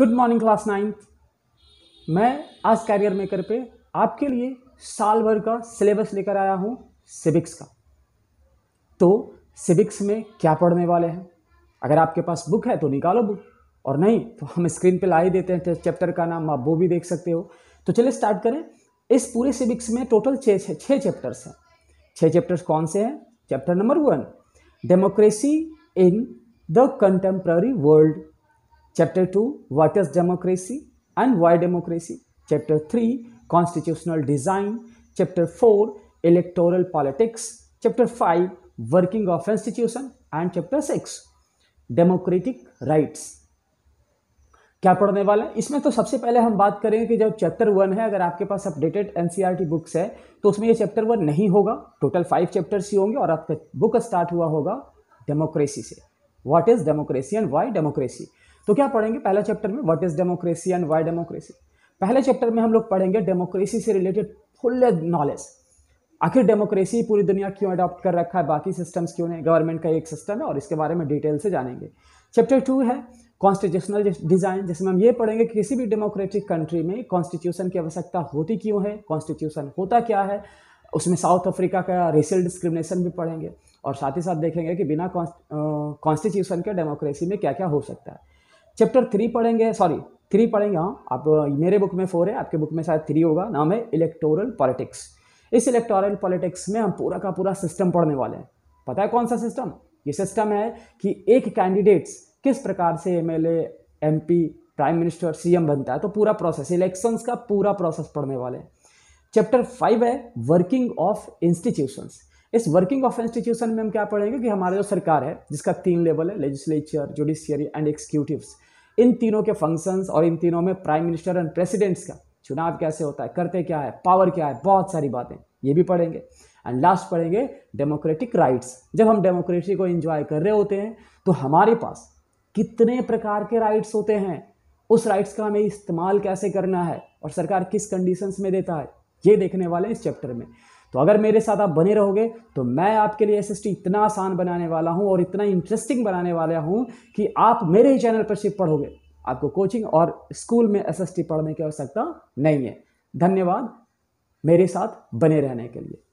Good morning class ninth मैं आज career maker पे आपके लिए साल भर का सिलेबस लेकर आया हूँ सिविक्स का तो सिविक्स में क्या पढ़ने वाले हैं अगर आपके पास बुक है तो निकालो बुक और नहीं तो हम स्क्रीन पे ला ही देते हैं चैप्टर का नाम आप वो भी देख सकते हो तो चलिए स्टार्ट करें इस पूरे सिविक्स में टोटल छः छः चैप्टर्स हैं छः चैप्टर्स कौन से हैं chapter number one democracy in the contemporary world Chapter 2 What is Democracy and Why Democracy? Chapter 3 Constitutional Design. Chapter 4 Electoral Politics. Chapter 5 Working of Institution. And Chapter 6 Democratic Rights. क्या पढ़ने वाले हैं इसमें तो सबसे पहले हम बात करेंगे कि जब चैप्टर वन है अगर आपके पास अपडेटेड एनसीईआरटी बुक्स है तो उसमें ये चैप्टर वन नहीं होगा टोटल फाइव चैप्टर्स ही होंगे और आपका बुक स्टार्ट हुआ होगा डेमोक्रेसी से what is democracy and why democracy तो क्या पढ़ेंगे पहले चैप्टर में what is democracy and why democracy पहले चैप्टर में हम लोग पढ़ेंगे डेमोक्रेसी से रिलेटेड फुल नॉलेज आखिर डेमोक्रेसी पूरी दुनिया क्यों अडॉप्ट कर रखा है बाकी सिस्टम्स क्यों नहीं गवर्नमेंट का एक सिस्टम है और इसके बारे में डिटेल से जानेंगे चैप्टर टू है कॉन्स्टिट्यूशनल डिज़ाइन जिसमें हम ये पढ़ेंगे कि किसी भी डेमोक्रेटिक कंट्री में कॉन्स्टिट्यूशन की आवश्यकता होती क्यों है कॉन्स्टिट्यूशन होता क्या है उसमें साउथ अफ्रीका का रेशियल डिस्क्रिमिनेशन भी पढ़ेंगे और साथ ही साथ देखेंगे कि बिना कॉन्स्टिट्यूशन के डेमोक्रेसी में क्या क्या हो सकता है चैप्टर थ्री पढ़ेंगे सॉरी थ्री पढ़ेंगे हाँ आप मेरे बुक में फोर है आपके बुक में शायद थ्री होगा नाम है इलेक्टोरल पॉलिटिक्स इस इलेक्टोरल पॉलिटिक्स में हम पूरा का पूरा सिस्टम पढ़ने वाले हैं पता है कौन सा सिस्टम ये सिस्टम है कि एक कैंडिडेट्स किस प्रकार से M M P prime minister सी बनता है तो पूरा प्रोसेस इलेक्शंस का पूरा प्रोसेस पढ़ने वाले हैं चैप्टर फाइव है वर्किंग ऑफ इंस्टीट्यूशंस इस वर्किंग ऑफ इंस्टीट्यूशन में हम क्या पढ़ेंगे कि हमारे जो सरकार है जिसका तीन लेवल है लेजिस्लेचर जुडिशियरी एंड एक्सिक्यूटिव्स इन तीनों के फंक्शंस और इन तीनों में प्राइम मिनिस्टर एंड प्रेसिडेंट्स का चुनाव कैसे होता है करते क्या है पावर क्या है बहुत सारी बातें ये भी पढ़ेंगे एंड लास्ट पढ़ेंगे डेमोक्रेटिक राइट्स जब हम डेमोक्रेसी को एंजॉय कर रहे होते हैं तो हमारे पास कितने प्रकार के राइट्स होते हैं उस राइट्स का हमें इस्तेमाल कैसे करना है और सरकार किस कंडीशंस में देता है ये देखने वाले इस चैप्टर में तो अगर मेरे साथ आप बने रहोगे तो मैं आपके लिए एस इतना आसान बनाने वाला हूँ और इतना इंटरेस्टिंग बनाने वाला हूँ कि आप मेरे ही चैनल पर सिर्फ पढ़ोगे आपको कोचिंग और स्कूल में एस पढ़ने की आवश्यकता नहीं है धन्यवाद मेरे साथ बने रहने के लिए